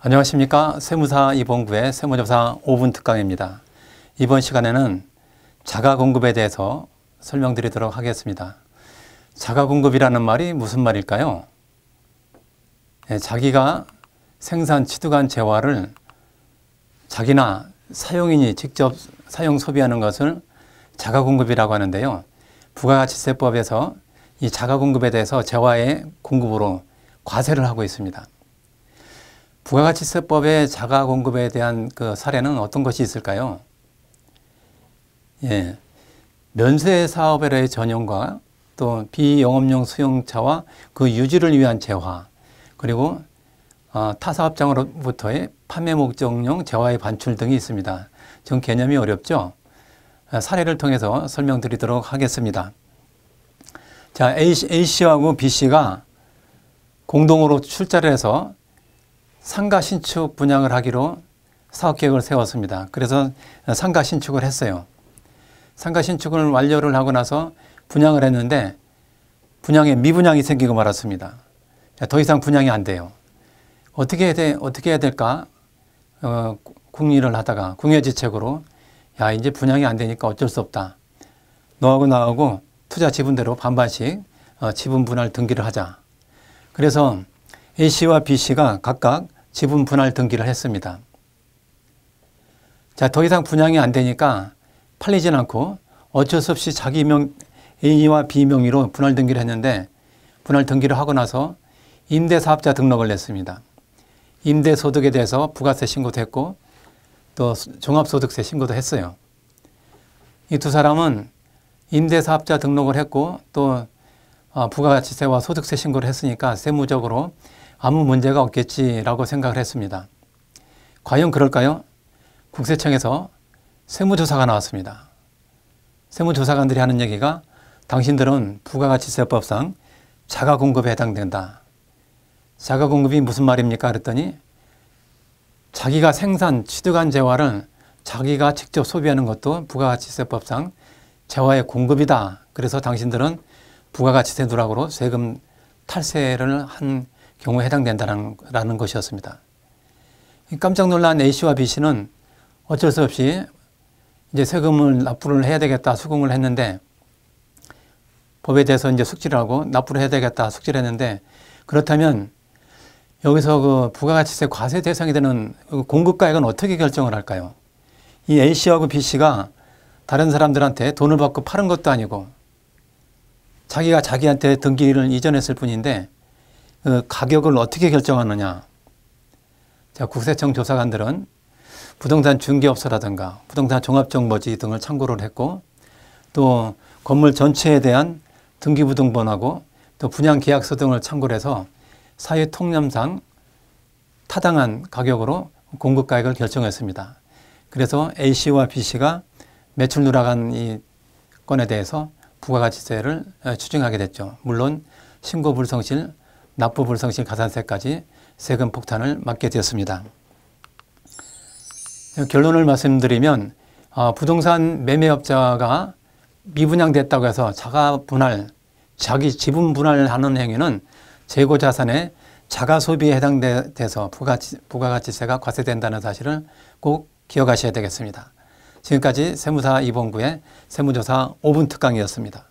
안녕하십니까. 세무사 이봉구의 세무조사 5분 특강입니다. 이번 시간에는 자가 공급에 대해서 설명드리도록 하겠습니다. 자가 공급이라는 말이 무슨 말일까요? 예, 자기가 생산 취득한 재화를 자기나 사용인이 직접 사용 소비하는 것을 자가 공급이라고 하는데요. 부가가치세법에서 이 자가 공급에 대해서 재화의 공급으로 과세를 하고 있습니다. 부가가치세법의 자가 공급에 대한 그 사례는 어떤 것이 있을까요? 예. 면세 사업의 전용과 또 비영업용 수용차와 그 유지를 위한 재화 그리고 어, 타사업장으로부터의 판매 목적용 재화의 반출 등이 있습니다. 좀 개념이 어렵죠? 어, 사례를 통해서 설명드리도록 하겠습니다. 자, A, A씨하고 B씨가 공동으로 출자를 해서 상가 신축 분양을 하기로 사업계획을 세웠습니다. 그래서 상가 신축을 했어요. 상가 신축을 완료를 하고 나서 분양을 했는데 분양에 미분양이 생기고 말았습니다. 더 이상 분양이 안 돼요. 어떻게 해야, 돼, 어떻게 해야 될까? 어, 국리를 하다가 궁여지책으로 야 이제 분양이 안 되니까 어쩔 수 없다. 너하고 나하고 투자 지분대로 반반씩 어, 지분 분할 등기를 하자. 그래서 A씨와 B씨가 각각 지분 분할 등기를 했습니다. 자, 더 이상 분양이 안 되니까 팔리진 않고 어쩔 수 없이 자기 명, A와 B 명의로 분할 등기를 했는데 분할 등기를 하고 나서 임대사업자 등록을 냈습니다. 임대소득에 대해서 부가세 신고도 했고 또 종합소득세 신고도 했어요. 이 두 사람은 임대사업자 등록을 했고 또 어, 부가가치세와 소득세 신고를 했으니까 세무적으로 아무 문제가 없겠지라고 생각을 했습니다. 과연 그럴까요? 국세청에서 세무조사가 나왔습니다. 세무조사관들이 하는 얘기가 당신들은 부가가치세법상 자가공급에 해당된다. 자가공급이 무슨 말입니까? 그랬더니 자기가 생산, 취득한 재화를 자기가 직접 소비하는 것도 부가가치세법상 재화의 공급이다. 그래서 당신들은 부가가치세 누락으로 세금 탈세를 한 경우에 해당된다는 것이었습니다. 깜짝 놀란 A씨와 B씨는 어쩔 수 없이 이제 세금을 납부를 해야 되겠다 수긍을 했는데 법에 대해서 이제 숙지를 하고 납부를 해야 되겠다 숙지를 했는데 그렇다면 여기서 그 부가가치세 과세 대상이 되는 그 공급가액은 어떻게 결정을 할까요? 이 A씨하고 B씨가 다른 사람들한테 돈을 받고 파는 것도 아니고 자기가 자기한테 등기를 이전했을 뿐인데 어, 가격을 어떻게 결정하느냐. 자, 국세청 조사관들은 부동산 중개업소라든가 부동산 종합정보지 등을 참고를 했고 또 건물 전체에 대한 등기부등본하고 또 분양계약서 등을 참고를 해서 사회 통념상 타당한 가격으로 공급가액을 결정했습니다. 그래서 A씨와 B씨가 매출 누락한 이 건에 대해서 부가가치세를 어, 추징하게 됐죠. 물론 신고불성실 납부불성실 가산세까지 세금 폭탄을 맞게 되었습니다. 결론을 말씀드리면 어, 부동산 매매업자가 미분양됐다고 해서 자가 분할, 자기 지분 분할하는 행위는 재고 자산의 자가 소비에 해당돼서 부가치, 부가가치세가 과세된다는 사실을 꼭 기억하셔야 되겠습니다. 지금까지 세무사 이봉구의 세무조사 5분 특강이었습니다.